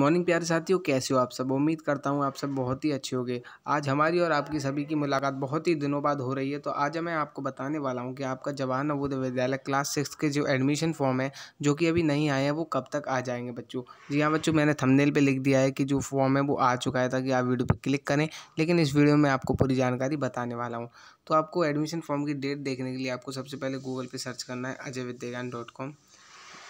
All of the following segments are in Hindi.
मॉर्निंग प्यारे साथियों कैसे हो आप सब उम्मीद करता हूँ आप सब बहुत ही अच्छे होंगे आज हमारी और आपकी सभी की मुलाकात बहुत ही दिनों बाद हो रही है तो आज मैं आपको बताने वाला हूँ कि आपका जवाहर नवोदय विद्यालय क्लास सिक्स के जो एडमिशन फॉर्म है जो कि अभी नहीं आए हैं वो कब तक आ जाएंगे बच्चों जी हाँ बच्चों मैंने थमनेल पर लिख दिया है कि जो फॉर्म है वो आ चुका है ताकि आप वीडियो पर क्लिक करें लेकिन इस वीडियो में आपको पूरी जानकारी बताने वाला हूँ तो आपको एडमिशन फॉर्म की डेट देखने के लिए आपको सबसे पहले गूगल पर सर्च करना है अजय विद्यान डॉट कॉम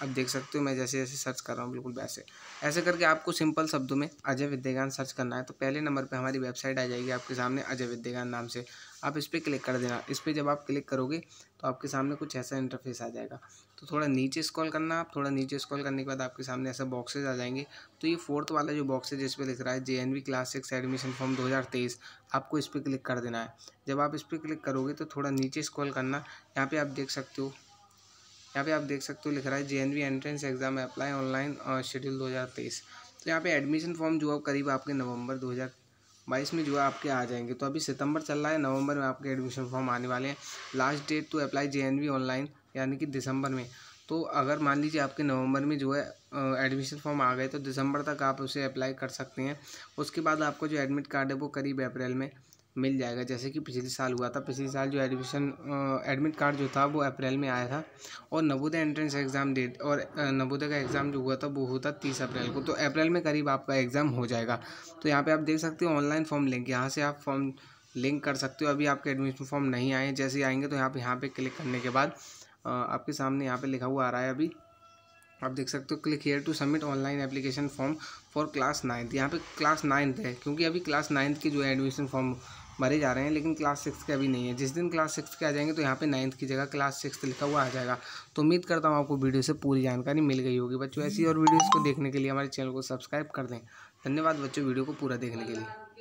अब देख सकते हो मैं जैसे जैसे सर्च कर रहा हूँ बिल्कुल वैसे ऐसे करके आपको सिंपल शब्दों में अजय विद्यागान सर्च करना है तो पहले नंबर पर हमारी वेबसाइट आ जाएगी आपके सामने अजय विद्यागान नाम से आप इस पर क्लिक कर देना इस पर जब आप क्लिक करोगे तो आपके सामने कुछ ऐसा इंटरफेस आ जाएगा तो थोड़ा नीचे स्कॉल करना आप थोड़ा नीचे स्कॉल करने के बाद आपके सामने ऐसा बॉक्सेज आ जाएंगे तो ये फोर्थ वाला जो बॉक्स है जिस पर लिख रहा है J class six admission form तेईस आपको इस पर क्लिक कर देना है जब आप इस पर क्लिक करोगे तो थोड़ा नीचे स्कॉल करना यहाँ पर आप देख सकते हो यहाँ पे आप देख सकते हो लिख रहा है J entrance exam apply online schedule दो तो यहाँ पे एडमिशन फॉर्म जो है करीब आपके नवंबर 2022 में जो है आपके आ जाएंगे तो अभी सितंबर चल रहा है नवंबर में आपके एडमिशन फॉर्म आने वाले हैं last date to apply J online यानी कि दिसंबर में तो अगर मान लीजिए आपके नवंबर में जो है एडमिशन फॉर्म आ गए तो दिसंबर तक आप उसे अप्लाई कर सकते हैं उसके बाद आपको जो एडमिट कार्ड है वो करीब अप्रैल में मिल जाएगा जैसे कि पिछले साल हुआ था पिछले साल जो एडमिशन एडमिट कार्ड जो था वो अप्रैल में आया था और नवोदय एंट्रेंस एग्ज़ाम डेट और नवोदय का एग्ज़ाम जो हुआ था वो होता तीस अप्रैल को तो अप्रैल में करीब आपका एग्ज़ाम हो जाएगा तो यहाँ पे आप देख सकते हो ऑनलाइन फॉर्म लिंक यहाँ से आप फॉर्म लिंक कर सकते हो अभी आपके एडमिशन फॉर्म नहीं आए जैसे आएंगे तो यहाँ पर यहाँ पर क्लिक करने के बाद आपके सामने यहाँ पर लिखा हुआ आ रहा है अभी आप देख सकते हो click here to submit online application form for class ninth यहाँ पे क्लास नाइन्थ है क्योंकि अभी क्लास नाइन्थ के जो है एडमिशन फॉर्म भरे जा रहे हैं लेकिन क्लास सिक्स के अभी नहीं है जिस दिन क्लास सिक्स के आ जाएंगे तो यहाँ पे नाइन्थ की जगह क्लास सिक्स लिखा हुआ आ जाएगा तो उम्मीद करता हूँ आपको वीडियो से पूरी जानकारी मिल गई होगी बच्चों ऐसी और वीडियोज़ को देखने के लिए हमारे चैनल को सब्सक्राइब कर दें धन्यवाद बच्चों वीडियो को पूरा देखने के लिए